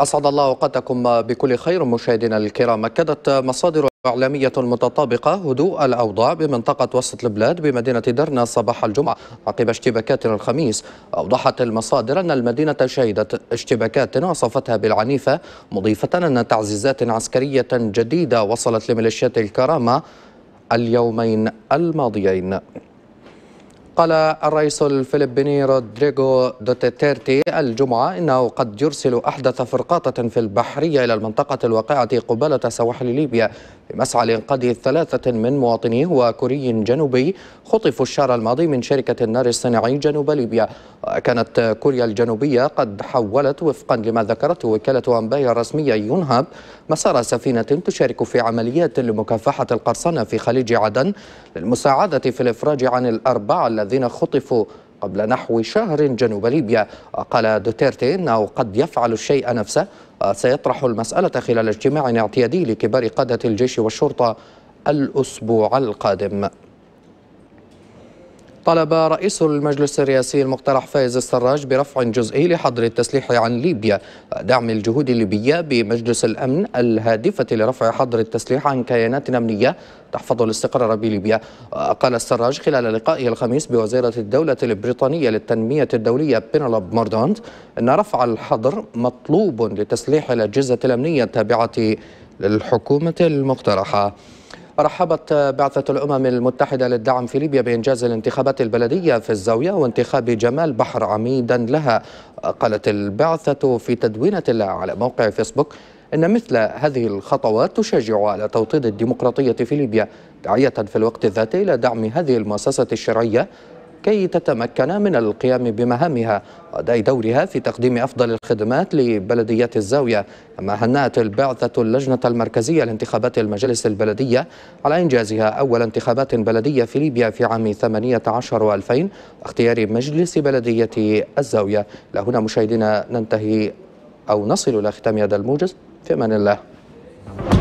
أسعد الله أوقاتكم بكل خير مشاهدينا الكرام أكدت مصادر إعلامية متطابقة هدوء الأوضاع بمنطقة وسط البلاد بمدينة درنا صباح الجمعة عقب اشتباكات الخميس أوضحت المصادر أن المدينة شهدت اشتباكات وصفتها بالعنيفة مضيفة أن تعزيزات عسكرية جديدة وصلت لميليشيات الكرامة اليومين الماضيين قال الرئيس الفلبيني رودريغو دوتيتيرتي الجمعة إنه قد يرسل أحدث فرقاطة في البحرية إلى المنطقة الواقعة قبالة سواحل ليبيا بمسعى لإنقاذ ثلاثة من مواطنيه وكوري جنوبي خطفوا الشهر الماضي من شركة النار الصناعي جنوب ليبيا كانت كوريا الجنوبية قد حولت وفقا لما ذكرته وكالة أنباء الرسمية يونهاب مسار سفينة تشارك في عمليات لمكافحة القرصنة في خليج عدن للمساعدة في الإفراج عن الأربعة الذين خطفوا قبل نحو شهر جنوب ليبيا قال دوتيرتي أنه قد يفعل الشيء نفسه سيطرح المسألة خلال اجتماع اعتيادي لكبار قادة الجيش والشرطة الأسبوع القادم طلب رئيس المجلس الرئاسي المقترح فايز السراج برفع جزئي لحظر التسليح عن ليبيا ودعم الجهود الليبية بمجلس الأمن الهادفة لرفع حظر التسليح عن كيانات أمنية تحفظ الاستقرار بليبيا قال السراج خلال لقائه الخميس بوزيرة الدولة البريطانية للتنمية الدولية بينالوب موردونت أن رفع الحظر مطلوب لتسليح الأجهزة الأمنية التابعة للحكومة المقترحة رحبت بعثة الأمم المتحدة للدعم في ليبيا بإنجاز الانتخابات البلدية في الزاوية وانتخاب جمال بحر عميدا لها قالت البعثة في تدوينة لها على موقع فيسبوك أن مثل هذه الخطوات تشجع على توطيد الديمقراطية في ليبيا داعية في الوقت الذاتي إلى دعم هذه المؤسسة الشرعية كي تتمكن من القيام بمهامها وأداء دورها في تقديم أفضل الخدمات لبلدية الزاوية كما هنأت البعثة اللجنة المركزية لانتخابات المجالس البلدية على إنجازها أول انتخابات بلدية في ليبيا في عام 18 و2000 واختيار مجلس بلدية الزاوية لهنا مشاهدينا ننتهي أو نصل إلى ختام هذا الموجز في أمان الله